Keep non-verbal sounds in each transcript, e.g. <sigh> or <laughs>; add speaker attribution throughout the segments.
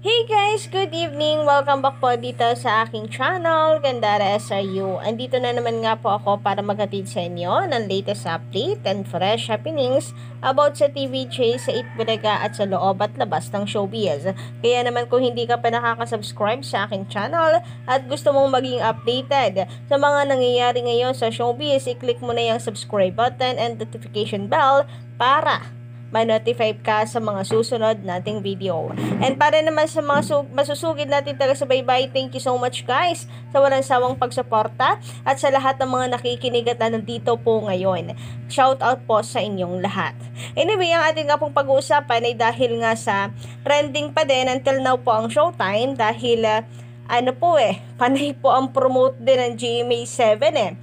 Speaker 1: Hey guys! Good evening! Welcome back po dito sa aking channel, Gandara SRU. Andito na naman nga po ako para maghatid sa inyo ng latest update and fresh happenings about sa TV Chase sa Itbulaga at sa loob at labas ng showbiz. Kaya naman kung hindi ka pa nakakasubscribe sa aking channel at gusto mong maging updated sa mga nangyayari ngayon sa showbiz, i-click mo na yung subscribe button and notification bell para ma-notify ka sa mga susunod nating video. And para naman sa mga masusugid natin talaga sa bye-bye, thank you so much guys sa walang sawang pagsuporta at sa lahat ng mga nakikinig at na nandito po ngayon. Shout out po sa inyong lahat. Anyway, ang ating nga pong pag-uusapan ay dahil nga sa trending pa din until now po ang showtime dahil uh, ano po eh, <laughs> panay po ang promote din ng GMA7 eh.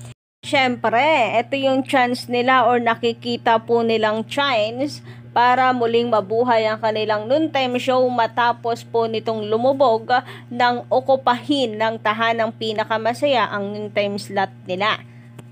Speaker 1: Siyempre, ito yung chance nila or nakikita po nilang chance para muling mabuhay ang kanilang noontime show matapos po nitong lumubog ng okupahin ng tahanang pinakamasaya ang noontime slot nila.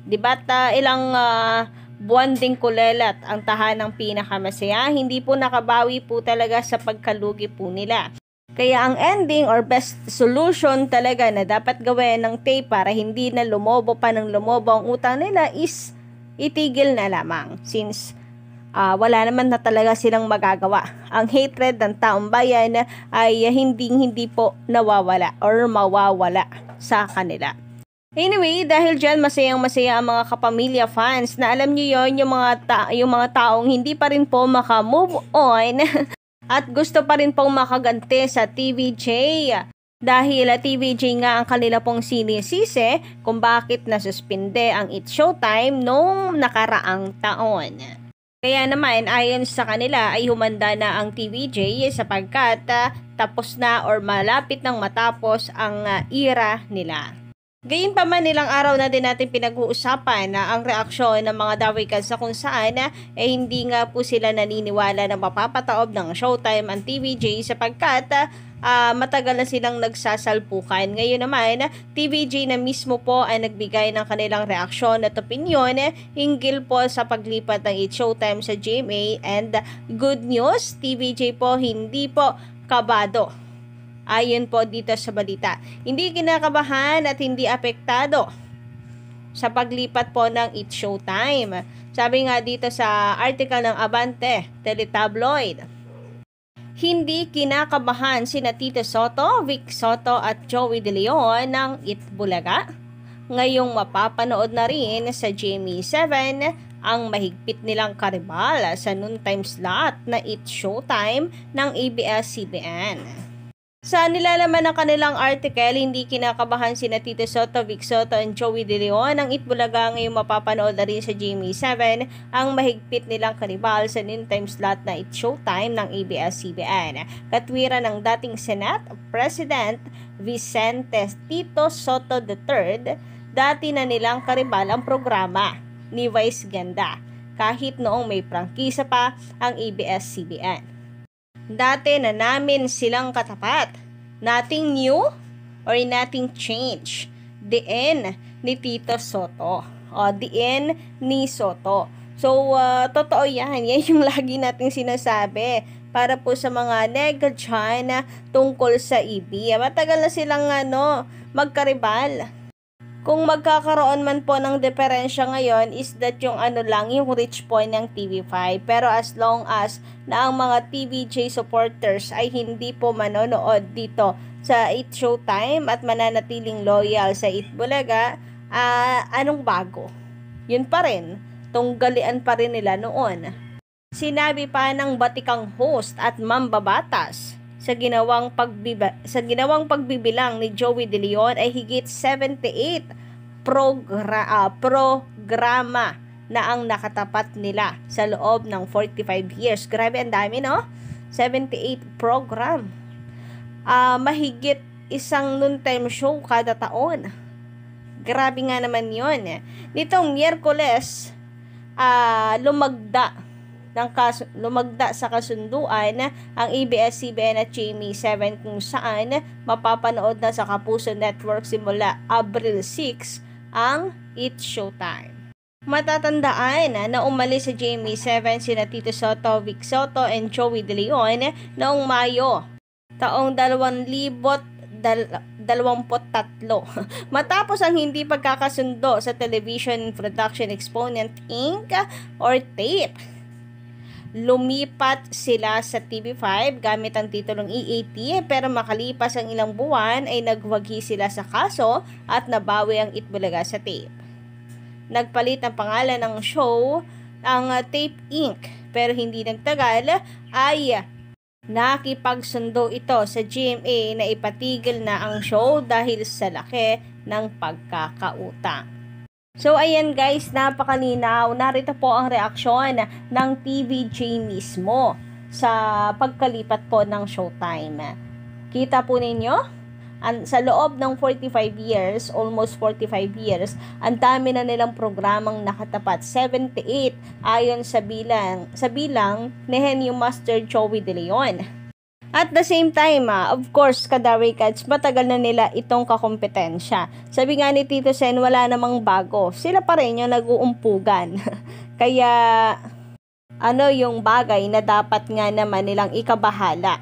Speaker 1: Diba ta ilang uh, buwan ding kulelat ang tahanang pinakamasaya, hindi po nakabawi po talaga sa pagkalugi po nila. Kaya ang ending or best solution talaga na dapat gawin ng tape para hindi na lumobo pa ng lumobo ang utang nila is itigil na lamang since uh, wala naman na talaga silang magagawa. Ang hatred ng taong bayan ay hindi hindi po nawawala or mawawala sa kanila. Anyway, dahil dyan masayang masaya ang mga kapamilya fans na alam nyo yon yung mga, ta- yung mga taong hindi pa rin po makamove on <laughs> at gusto pa rin pong makaganti sa TVJ. Dahil TVJ nga ang kanila pong sinisisi kung bakit nasuspinde ang It's Showtime noong nakaraang taon. Kaya naman, ayon sa kanila ay humanda na ang TVJ sapagkat uh, tapos na or malapit nang matapos ang uh, ah, era nila. Gayun pa man nilang araw na din natin pinag-uusapan na ah, ang reaksyon ng mga Dawikan sa kung saan ah, eh hindi nga po sila naniniwala na mapapataob ng Showtime ang TVJ sapagkat uh, matagal na silang nagsasalpukan. Ngayon naman, TVJ na mismo po ay nagbigay ng kanilang reaksyon at opinyon eh, hinggil po sa paglipat ng It Showtime sa GMA and good news, TVJ po hindi po kabado. Ayon po dito sa balita, hindi kinakabahan at hindi apektado sa paglipat po ng It Showtime. Sabi nga dito sa article ng Abante, Teletabloid. Hindi kinakabahan sina Tito Soto, Vic Soto at Joey De Leon ng Itbulaga. Ngayong mapapanood na rin sa GMA7 e ang mahigpit nilang karibal sa noontime slot na It Showtime ng ABS-CBN. Sa nilalaman ng kanilang article, hindi kinakabahan si na Tito Soto, Vic Soto, and Joey De Leon. Ang Itbulaga ngayong mapapanood na rin sa Jimmy 7 ang mahigpit nilang kanibal sa noon time slot na It's Showtime ng ABS-CBN. Katwiran ng dating Senate President Vicente Tito Soto III, dati na nilang karibal ang programa ni Vice Ganda kahit noong may prangkisa pa ang ABS-CBN. Dati na namin silang katapat. Nothing new or nothing change. The end ni Tito Soto. O, the end ni Soto. So, uh, totoo yan. <laughs> Yan yung lagi nating sinasabi para po sa mga nega China tungkol sa EB. Matagal na silang ano, magkaribal. Kung magkakaroon man po ng diferensya ngayon is that yung ano lang, yung reach point ng TV5. Pero as long as na ang mga TVJ supporters ay hindi po manonood dito sa 8 Showtime at mananatiling loyal sa 8 Bulaga, uh, anong bago? Yun pa rin, tunggalian pa rin nila noon. Sinabi pa ng batikang host at mambabatas sa ginawang pagbiba, sa ginawang pagbibilang ni Joey De Leon ay higit 78 progra, uh, programa na ang nakatapat nila sa loob ng 45 years. Grabe ang dami, no? 78 program. Uh, mahigit isang noontime show kada taon. Grabe nga naman yon. Eh. Nitong Miyerkules, uh, lumagda ng kas- lumagda sa kasunduan ang ABS-CBN at Jamie 7 kung saan mapapanood na sa Kapuso Network simula Abril 6 ang It's Showtime. Matatandaan na umalis sa Jamie 7 sina Tito Soto, Vic Soto, and Joey De Leon noong Mayo taong 2023 <laughs> Matapos ang hindi pagkakasundo sa Television Production Exponent Inc. or TAPE lumipat sila sa TV5 gamit ang titulong EAT pero makalipas ang ilang buwan ay nagwagi sila sa kaso at nabawi ang Itbulaga sa tape. Nagpalit ang pangalan ng show ang Tape Inc. pero hindi nagtagal ay nakipagsundo ito sa GMA na ipatigil na ang show dahil sa laki ng pagkakautang. So ayan guys, napakalinaw. Narito po ang reaksyon ng TVJ mismo sa pagkalipat po ng showtime. Kita po ninyo? An, sa loob ng 45 years, almost 45 years, ang dami na nilang programang nakatapat. 78 ayon sa bilang, sa bilang ni Henry Master Joey De Leon. At the same time, ah, of course, Kadaway Cats, matagal na nila itong kakompetensya. Sabi nga ni Tito Sen, wala namang bago. Sila pa rin yung nag-uumpugan. <laughs> Kaya, ano yung bagay na dapat nga naman nilang ikabahala.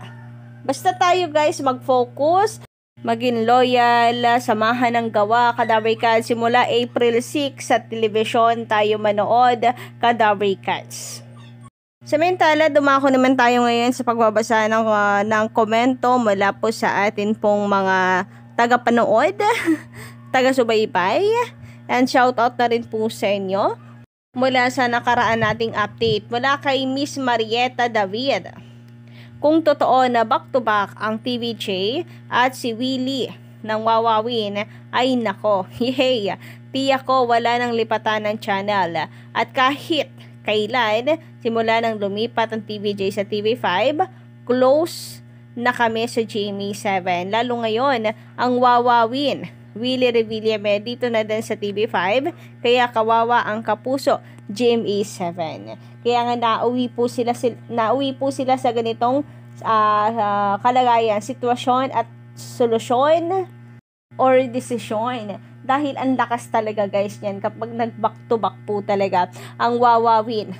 Speaker 1: Basta tayo guys, mag-focus, maging loyal, ah, samahan ng gawa, Kadaway Cats. Simula April 6 sa television tayo manood, Kadaway Cats. Samantala, dumako naman tayo ngayon sa pagbabasa ng, uh, ng komento mula po sa atin pong mga taga-panood, <laughs> taga-subaybay, and shoutout na rin po sa inyo mula sa nakaraan nating update mula kay Miss Marieta David. Kung totoo na back-to-back ang TVJ at si Willie ng wawawin, ay nako, <laughs> yay, tiyak ko wala nang lipatan ng channel. At kahit kailan simula nang lumipat ang TVJ sa TV5, close na kami sa Jamie 7. Lalo ngayon, ang wawawin Willie Revillame dito na din sa TV5 kaya kawawa ang kapuso Jamie 7 kaya nga nauwi po sila, sila nauwi po sila sa ganitong uh, uh, kalagayan sitwasyon at solusyon or decision dahil ang lakas talaga guys niyan kapag nag-back to back po talaga ang wawawin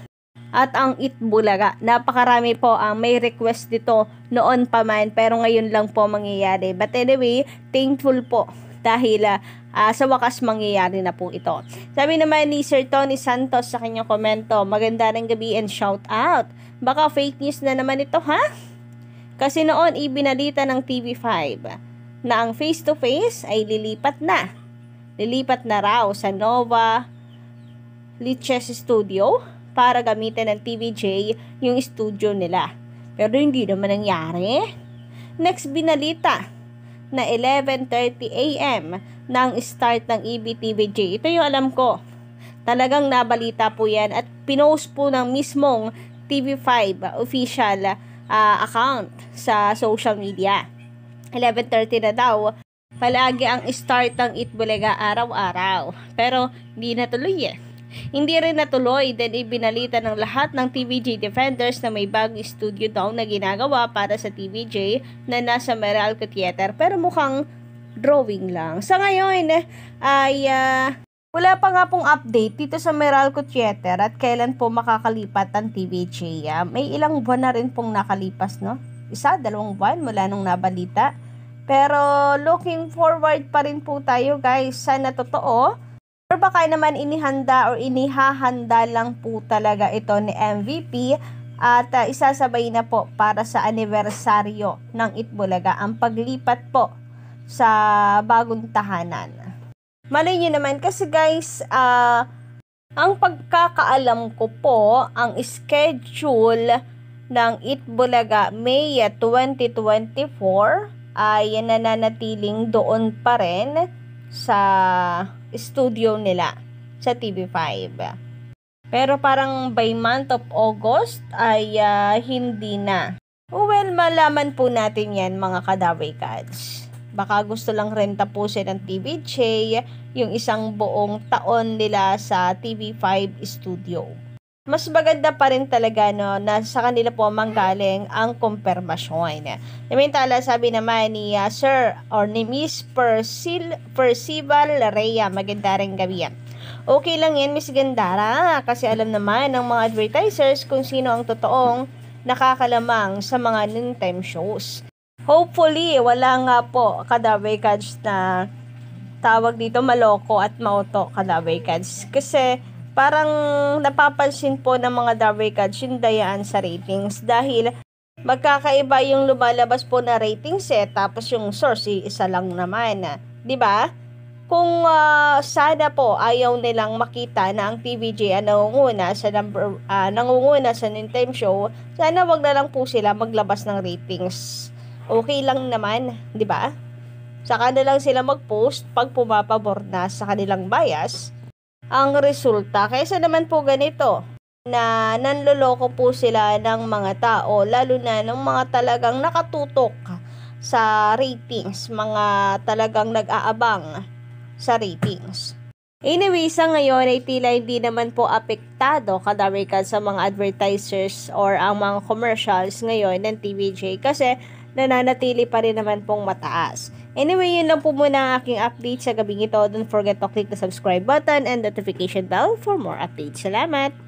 Speaker 1: at ang Itbulaga. Napakarami po ang ah, may request dito noon pa man pero ngayon lang po mangyayari. But anyway, thankful po dahil uh, sa wakas mangyayari na po ito. Sabi naman ni Sir Tony Santos sa kanyang komento, maganda ng gabi and shout out. Baka fake news na naman ito ha? Kasi noon ibinalita ng TV5 na ang face to -face ay lilipat na Lilipat na raw sa Nova Liches Studio para gamitin ng TVJ yung studio nila. Pero hindi naman nangyari. Next binalita na 11.30 a.m. ng start ng EBTVJ. Ito yung alam ko. Talagang nabalita po yan at pinost po ng mismong TV5 official uh, account sa social media. 11.30 na daw Palagi ang start ng Itbulaga araw-araw. Pero hindi natuloy eh. Hindi rin natuloy din ibinalita ng lahat ng TVJ defenders na may bagong studio daw na ginagawa para sa TVJ na nasa Meralco Theater pero mukhang drawing lang. Sa ngayon ay uh, wala pa nga pong update dito sa Meralco Theater at kailan po makakalipat ang TVJ. Uh, ah, may ilang buwan na rin pong nakalipas, no? Isa, dalawang buwan mula nung nabalita. Pero looking forward pa rin po tayo guys. Sana totoo. Or baka naman inihanda or inihahanda lang po talaga ito ni MVP at uh, isasabay na po para sa anibersaryo ng Itbulaga ang paglipat po sa bagong tahanan. Malay nyo naman kasi guys, uh, ang pagkakaalam ko po, ang schedule ng Itbulaga May 2024 ay nananatiling doon pa rin sa studio nila sa TV5. Pero parang by month of August ay uh, hindi na. Well, malaman po natin yan mga kadaway cats. Baka gusto lang rin tapusin ng TVJ yung isang buong taon nila sa TV5 studio mas maganda pa rin talaga no, na sa kanila po manggaling ang kumpirmasyon. Namintala sabi naman ni uh, Sir or ni Miss Percil, Percival Larea, maganda rin gabi yan. Okay lang yan, Miss Gandara, kasi alam naman ng mga advertisers kung sino ang totoong nakakalamang sa mga noontime shows. Hopefully, wala nga po kadaway cards na tawag dito maloko at mauto kadaway cards. Kasi parang napapansin po ng mga Darwicats yung dayaan sa ratings dahil magkakaiba yung lumalabas po na ratings eh, tapos yung source isa lang naman. di ba? Kung uh, sana po ayaw nilang makita na ang TVJ ang nangunguna sa number, uh, nangunguna sa Nintime Show, sana wag na lang po sila maglabas ng ratings. Okay lang naman, 'di ba? Saka na lang sila mag-post pag pumapabor na sa kanilang bias ang resulta kaysa naman po ganito na nanloloko po sila ng mga tao lalo na ng mga talagang nakatutok sa ratings, mga talagang nag-aabang sa ratings. Anyway, sa ngayon ay tila hindi naman po apektado kadamikan sa mga advertisers or ang mga commercials ngayon ng TVJ kasi nananatili pa rin naman pong mataas. Anyway, yun lang po muna ang aking update sa gabing ito. Don't forget to click the subscribe button and notification bell for more updates. Salamat!